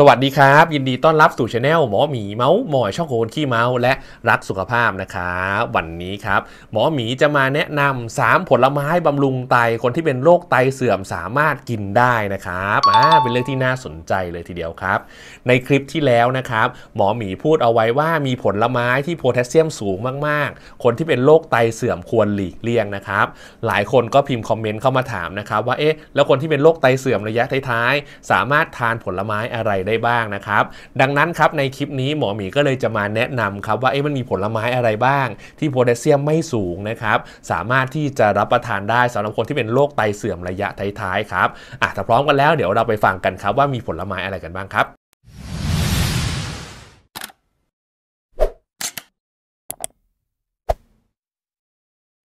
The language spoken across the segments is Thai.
สวัสดีครับ ยินดีต้อนรับสู่ช anel หมอหมีเมาส์หมอยช่องโคนขี้เมาส์และรักสุขภาพนะครับวันนี้ครับ หมอหมีจะมาแนะนำ 3 ผลไม้บำรุงไตคนที่เป็นโรคไตเสื่อมสามารถกินได้นะครับอ่าเป็นเรื่องที่น่าสนใจเลยทีเดียวครับ ในคลิปที่แล้วนะครับ หมอหมีพูดเอาไว้ว่ามีผลไม้ที่โพแทสเซียมสูงมากๆคนที่เป็นโรคไตเสื่อมควรหลีกเลี่ยงนะครับหลายคนก็พิมพ์คอมเมนต์เข้ามาถามนะครับว่าเอ๊ะแล้วคนที่เป็นโรคไตเสื่อมระยะท้ายๆสามารถทานผลไม้อะไรได้บ้างนะครับ ดังนั้นครับในคลิปนี้ หมอหมีก็เลยจะมาแนะนำครับว่าเอ๊ะมันมีผลไม้อะไรบ้าง ที่โพแทสเซียมไม่สูงนะครับสามารถที่จะรับประทานได้สำหรับคนที่เป็นโรคไตเสื่อมระยะท้ายๆครับอ่ะถ้าพร้อมกันแล้วเดี๋ยวเราไปฟังกันครับว่ามีผลไม้อะไรกันบ้างครับ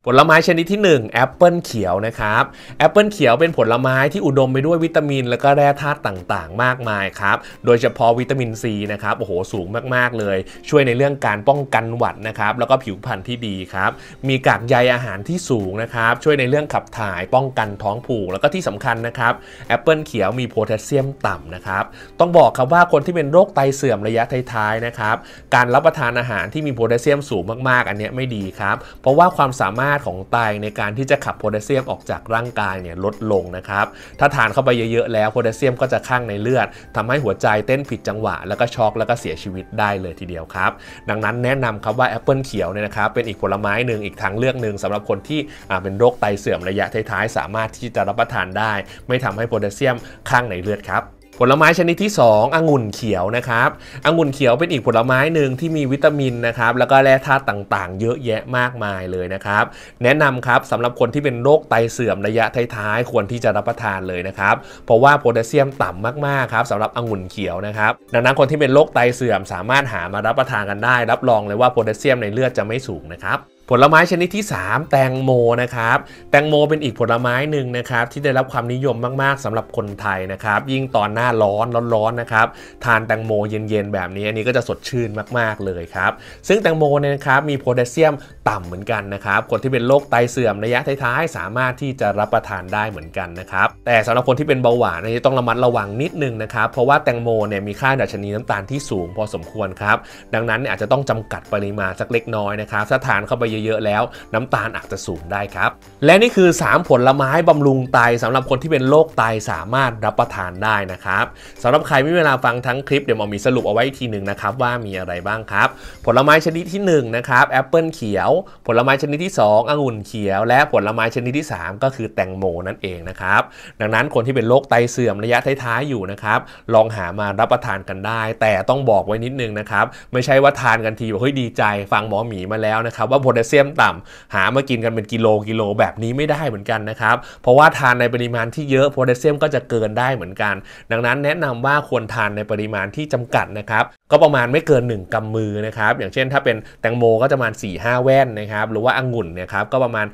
ผลไม้ชนิดที่1แอปเปิลเขียวนะครับแอปเปิลเขียวเป็นผลไม้ที่อุดมไปด้วยวิตามิน และก็แร่ธาตุต่างๆ มากมายครับโดยเฉพาะวิตามินซีนะครับโอ้โหสูงมากๆเลย ช่วยในเรื่องการป้องกันหวัดนะครับแล้วก็ผิวพรรณที่ดีครับมีกากใยอาหารที่สูงนะครับช่วยในเรื่องขับถ่าย ป้องกันท้องผูกแล้วก็ที่สำคัญนะครับแอปเปิลเขียวมีโพแทสเซียมต่ำนะครับต้องบอกครับว่าคนที่เป็นโรคไตเสื่อมระยะท้ายๆนะครับการรับประทานอาหารที่มีโพแทสเซียมสูงมากๆอันนี้ไม่ดีครับเพราะว่าความสามารถาจของไตในการที่จะขับโพแทสเซียมออกจากร่างกายเนี่ยลดลงนะครับ ถ้าทานเข้าไปเยอะๆแล้วโพแทสเซียมก็จะข้างในเลือด ทำให้หัวใจเต้นผิดจังหวะแล้วก็ช็อกแล้วก็เสียชีวิตได้เลยทีเดียวครับ ดังนั้นแนะนำครับว่าแอปเปิลเขียวเนี่ยนะครับเป็นอีกผลไม้หนึ่งอีกทางเลือกหนึ่งสำหรับคนที่เป็นโรคไตเสื่อมระยะท้ายๆ สามารถที่จะรับประทานได้ ไม่ทำให้โพแทสเซียมข้างในเลือดครับผลไม้ชนิดที่ 2 องุ่นเขียวนะครับองุ่นเขียวเป็นอีกผลไม้หนึ่งที่มีวิตามินนะครับ แล้วก็แร่ธาตุต่างๆ เยอะแยะมากมายเลยนะครับ แนะนำครับสำหรับคนที่เป็นโรคไตเสื่อมระยะท้ายๆ ควรที่จะรับประทานเลยนะครับ เพราะว่าโพแทสเซียมต่ำมากๆครับสำหรับองุ่นเขียวนะครับดังนั้นคนที่เป็นโรคไตเสื่อมสามารถหามารับประทานกันได้รับรองเลยว่าโพแทสเซียมในเลือดจะไม่สูงนะครับผลไม้ชนิดที่ 3 แตงโมนะครับแตงโม เป็นอีกผลไม้หนึ่งนะครับที่ได้รับความนิยมมากๆสำหรับคนไทยนะครับยิ่งตอนหน้าร้อนร้อนๆนะครับทานแตงโมเย็นๆแบบนี้อันนี้ก็จะสดชื่นมากๆเลยครับซึ่งแตงโมเนี่ยนะครับมีโพแทสเซียมต่ำเหมือนกันนะครับคนที่เป็นโรคไตเสื่อมระยะท้ายๆสามารถที่จะรับประทานได้เหมือนกันนะครับแต่สำหรับคนที่เป็นเบาหวานอนี้ต้องระมัดระวังนิดนึงนะครับเพราะว่าแตงโมเนี่ยมีค่าดัชนีน้ำตาลที่สูงพอสมควรครับดังนั้นอาจจะต้องจำกัดปริมาณสักเล็กน้อยนะครับถ้าทานเข้าไปเยอะๆ แล้วน้ำตาลอาจจะสูงได้ครับ และนี่คือ 3 ผลไม้บำรุงไต สำหรับคนที่เป็นโรคไตสามารถรับประทานได้นะครับสำหรับใครไม่มีเวลาฟังทั้งคลิปเดี๋ยวมอมีสรุปเอาไว้ทีหนึ่งนะครับว่ามีอะไรบ้างครับ ผลไม้ชนิดที่1นะครับแอปเปิลเขียว ผลไม้ชนิดที่ 2องุ่นเขียว และผลไม้ชนิดที่ 3 ก็คือแตงโมนั่นเองนะครับดังนั้นคนที่เป็นโรคไตเสื่อมระยะท้ายๆอยู่นะครับลองหามารับประทานกันได้ แต่ต้องบอกไว้นิดนึงนะครับไม่ใช่ว่าทานกันทีแบบเฮ้ยดีใจฟังหมอหมีมาแล้วนะครับ ว่าโพแทเซียมต่ำหามากินกันเป็นกิโลกิโลแบบนี้ไม่ได้เหมือนกันนะครับ เพราะว่าทานในปริมาณที่เยอะโพแทสเซียมก็จะเกินได้เหมือนกันดังนั้นแนะนำว่าควรทานในปริมาณที่จำกัดนะครับก็ประมาณไม่เกิน 1กำมือนะครับ อย่างเช่นถ้าเป็นแตงโมก็จะประมาณ 4 5 แว่นนะครับ หรือว่าองุ่นนะครับ ก็ประมาณ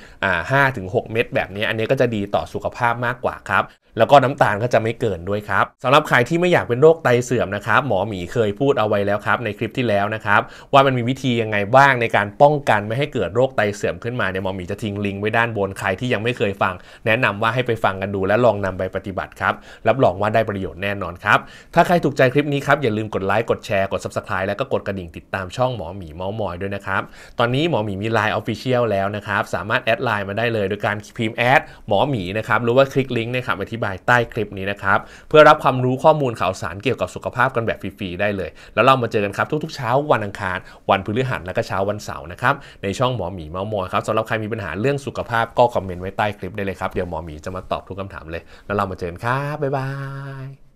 ห้าถึงหเม็ดแบบนี้ อันนี้ก็จะดีต่อสุขภาพมากกว่าครับ แล้วก็น้ำตาลก็จะไม่เกินด้วยครับสำหรับใครที่ไม่อยากเป็นโรคไตเสื่อมนะครับหมอหมีเคยพูดเอาไว้แล้วครับ ในคลิปที่แล้วนะครับว่ามันมีวิธียังไงบ้างในการป้องกันไม่ให้เกิดโรคไตเสื่อมขึ้นมาเนี่ยหมอหมีจะทิ้งลิงก์ไว้ด้านบนใครที่ยังไม่เคยฟัง แนะนำว่าให้ไปฟังกันดูและลองนำไปปฏิบัติครับรับรองว่าได้ประโยชน์แน่นอนครับถ้าใครถูกใจคลิปนี้ครับอย่าลืมกดไลค์กดแชร์กด subscribe แล้วก็กดกระดิ่งติดตามช่องหมอหมีเมามอยด้วยนะครับ ตอนนี้หมอหมีมี Line Official แล้วนะครับ สามารถแอดไลน์มาได้เลยโดยการพิมพ์แอด หมอหมีนะครับ หรือว่าคลิกลิงก์ในคบอธิบายใต้คลิปนี้นะครับ เพื่อรับความรู้ข้อมูลข่าวสารเกี่ยวกับสุขภาพกันแบบฟรี ๆ ได้เลย แล้วเรามาเจอกันครับทุกๆเช้าวันอังคารวันพฤหัสและก็เช้าวันเสาร์นะครับในช่องหมอหมีเมามอยครับสำหรับใครมีปัญหาเรื่องสุขภาพก็คอมเมนต์ไว้ใต้คลิปได้เลยครับ เดี๋ยวหมอหมีจะมาตอบทุกคำถามเลย แล้วเรามาเจอกันครับบ๊ายบาย